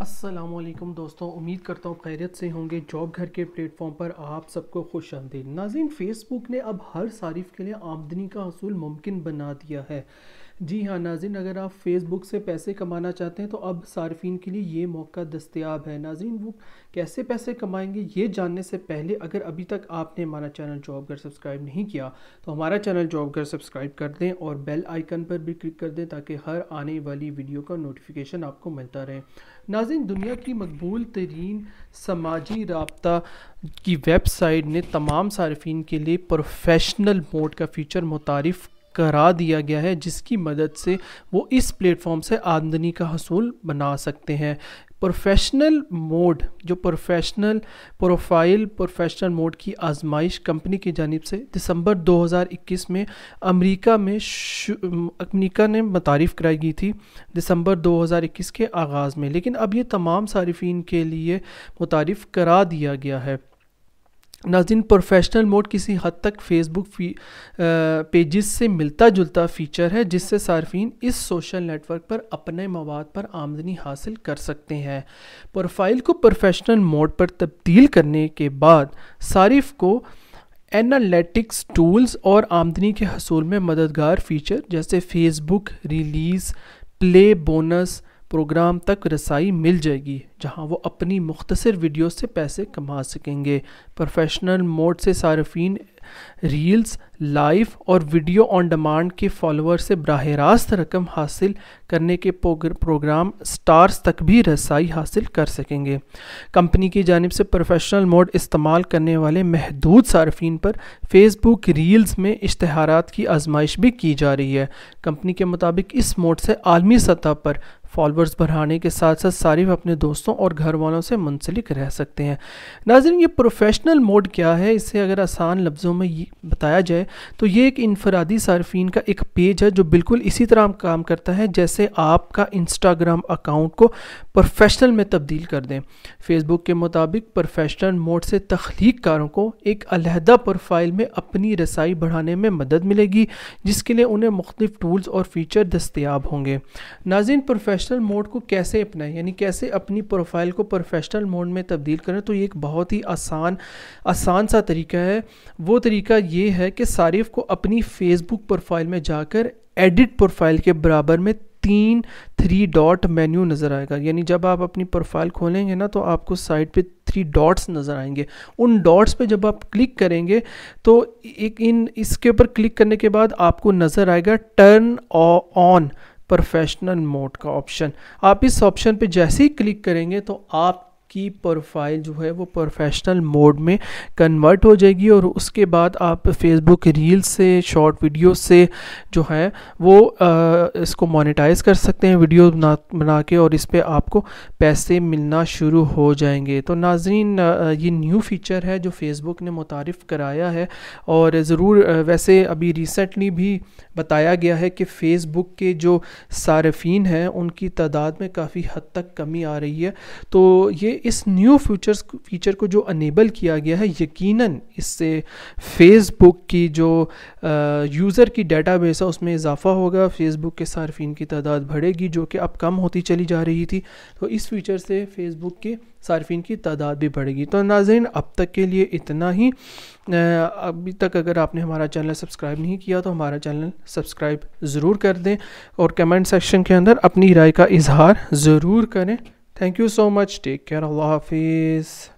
असलम दोस्तों उम्मीद करता हूँ खैरियत से होंगे जॉब घर के प्लेटफॉर्म पर आप सबको खुश आंदी नाजिन फेसबुक ने अब हर सारिफ के लिए आमदनी का असूल मुमकिन बना दिया है जी हाँ नाजिन अगर आप फेसबुक से पैसे कमाना चाहते हैं तो अब सार्फिन के लिए ये मौका दस्तियाब है नाजिन वो कैसे पैसे कमाएंगे ये जानने से पहले अगर अभी तक आपने हमारा चैनल जॉब घर सब्सक्राइब नहीं किया तो हमारा चैनल जॉब घर सब्सक्राइब कर दें और बेल आइकन पर भी क्लिक कर दें ताकि हर आने वाली वीडियो का नोटिफिकेशन आपको मिलता रहे नाजिन दुनिया की मकबूल तरीन समाजी रबता की वेबसाइट ने तमाम सार्फिन के लिए प्रोफेशनल मोड का फ़ीचर मुतारफ़ करा दिया गया है जिसकी मदद से वो इस प्लेटफॉर्म से आमदनी का हसूल बना सकते हैं प्रोफेशनल मोड जो प्रोफेशनल प्रोफाइल प्रोफेशनल मोड की आजमाइश कंपनी की जानब से दिसंबर 2021 में अमेरिका में अमेरिका ने मतारफ़ कराई गई थी दिसंबर 2021 के आगाज़ में लेकिन अब ये तमाम सार्फिन के लिए मुतारफ़ करा दिया गया है नाजिन प्रोफेशनल मोड किसी हद तक फेसबुक पेजेस से मिलता जुलता फ़ीचर है जिससे सार्फिन इस सोशल नेटवर्क पर अपने मवाद पर आमदनी हासिल कर सकते हैं प्रोफाइल को प्रोफेशनल मोड पर तब्दील करने के बाद सारिफ को एनालिटिक्स टूल्स और आमदनी के हसूल में मददगार फ़ीचर जैसे Facebook reels play bonus program तक रसाई मिल जाएगी जहां वो अपनी मुख्तर वीडियो से पैसे कमा सकेंगे प्रोफेशनल मोड से सार्फिन रील्स लाइव और वीडियो ऑन डिमांड के फॉलोअर से बरह रास्त रकम हासिल करने के प्रोग्राम स्टार्स तक भी रसाई हासिल कर सकेंगे कंपनी की जानब से प्रोफेशनल मोड इस्तेमाल करने वाले महदूद सार्फिन पर फेसबुक रील्स में इश्तहार की आजमाइश भी की जा रही है कंपनी के मुताबिक इस मोड से आलमी सतह पर फॉलोअर्स बढ़ाने के साथ साथ सारिफ अपने दोस्तों और घर वालों से मुंसलिक रह सकते हैं नाजन ये प्रोफेशनल मोड क्या है इसे अगर आसान लफ्ज़ों लफ्ज़ों में बताया जाए तो ये एक इनफरादी सार्फिन का एक पेज है जो बिल्कुल इसी तरह काम करता है जैसे आपका इंस्टाग्राम अकाउंट को प्रोफेशनल में तब्दील कर दें फेसबुक के मुताबिक प्रोफेशनल मोड से तख्लीक कारों को एक अलहदा प्रोफाइल में अपनी रसाई बढ़ाने में मदद मिलेगी जिसके लिए उन्हें मुख्तफ टूल्स और फीचर दस्तियाब होंगे नाजिन प्रोफेशनल मोड को कैसे अपनाएं यानी कैसे अपनी प्रोफाइल को प्रोफेशनल मोड में तब्दील करें तो ये एक बहुत ही आसान आसान सा तरीका है वो तरीका ये है कि सारिफ को अपनी फेसबुक प्रोफाइल में जाकर एडिट प्रोफाइल के बराबर में तीन थ्री डॉट मेन्यू नज़र आएगा यानी जब आप अपनी प्रोफाइल खोलेंगे ना तो आपको साइड पे थ्री डॉट्स नज़र आएंगे उन डॉट्स पे जब आप क्लिक करेंगे तो एक इन इसके ऊपर क्लिक करने के बाद आपको नज़र आएगा टर्न ऑन प्रोफेशनल मोड का ऑप्शन आप इस ऑप्शन पे जैसे ही क्लिक करेंगे तो आप की प्रोफाइल जो है वो प्रोफेशनल मोड में कन्वर्ट हो जाएगी और उसके बाद आप फेसबुक रील से शॉर्ट वीडियो से जो है वो आ, इसको मोनेटाइज कर सकते हैं वीडियो बना बना के और इस पर आपको पैसे मिलना शुरू हो जाएंगे तो नाजरीन ये न्यू फीचर है जो फेसबुक ने मुतारफ़ कराया है और ज़रूर वैसे अभी रिसेंटली भी बताया गया है कि फ़ेसबुक के जो सार्फिन हैं उनकी तादाद में काफ़ी हद तक कमी आ रही है तो ये इस न्यू फ्यूचर्स फीचर को जो अनेबल किया गया है यकीनन इससे फेसबुक की जो यूज़र की डेटा बेस है उसमें इजाफा होगा फेसबुक के सार्फिन की तादाद बढ़ेगी जो कि अब कम होती चली जा रही थी तो इस फीचर से फेसबुक के सार्फिन की तादाद भी बढ़ेगी तो नाजरन अब तक के लिए इतना ही अभी तक अगर आपने हमारा चैनल सब्सक्राइब नहीं किया तो हमारा चैनल सब्सक्राइब ज़रूर कर दें और कमेंट सेक्शन के अंदर अपनी राय का इजहार ज़रूर करें Thank you so much. Take care. Allah Hafiz.